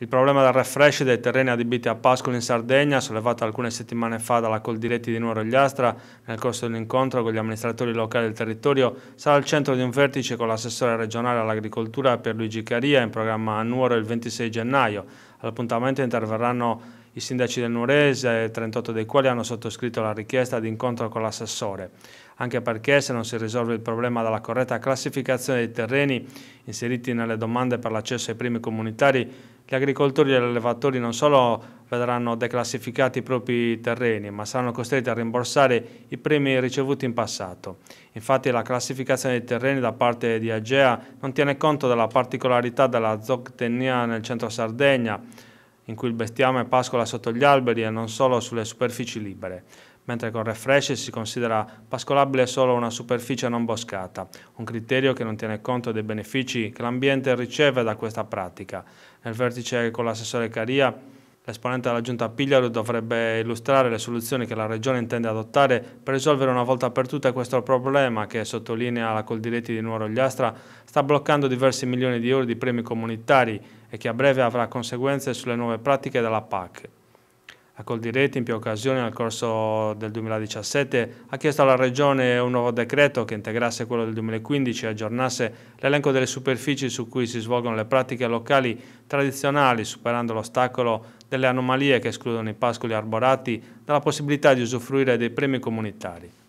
Il problema del refresh dei terreni adibiti a pascolo in Sardegna, sollevato alcune settimane fa dalla Coldiretti di Nuoro Gliastra nel corso di un incontro con gli amministratori locali del territorio, sarà al centro di un vertice con l'assessore regionale all'agricoltura Pierluigi Caria in programma a Nuoro il 26 gennaio. All'appuntamento interverranno i sindaci del Nuorese, 38 dei quali hanno sottoscritto la richiesta di incontro con l'assessore, anche perché se non si risolve il problema della corretta classificazione dei terreni inseriti nelle domande per l'accesso ai primi comunitari, gli agricoltori e gli allevatori non solo vedranno declassificati i propri terreni, ma saranno costretti a rimborsare i premi ricevuti in passato. Infatti la classificazione dei terreni da parte di Agea non tiene conto della particolarità della zootecnia nel centro Sardegna, in cui il bestiame pascola sotto gli alberi e non solo sulle superfici libere mentre con refresh si considera pascolabile solo una superficie non boscata, un criterio che non tiene conto dei benefici che l'ambiente riceve da questa pratica. Nel vertice con l'assessore Caria L'esponente della Giunta Pigliaro dovrebbe illustrare le soluzioni che la Regione intende adottare per risolvere una volta per tutte questo problema che, sottolinea la Coldiretti di Nuoro Gliastra, sta bloccando diversi milioni di euro di premi comunitari e che a breve avrà conseguenze sulle nuove pratiche della PAC a Coldiretti in più occasioni nel corso del 2017 ha chiesto alla Regione un nuovo decreto che integrasse quello del 2015 e aggiornasse l'elenco delle superfici su cui si svolgono le pratiche locali tradizionali, superando l'ostacolo delle anomalie che escludono i pascoli arborati dalla possibilità di usufruire dei premi comunitari.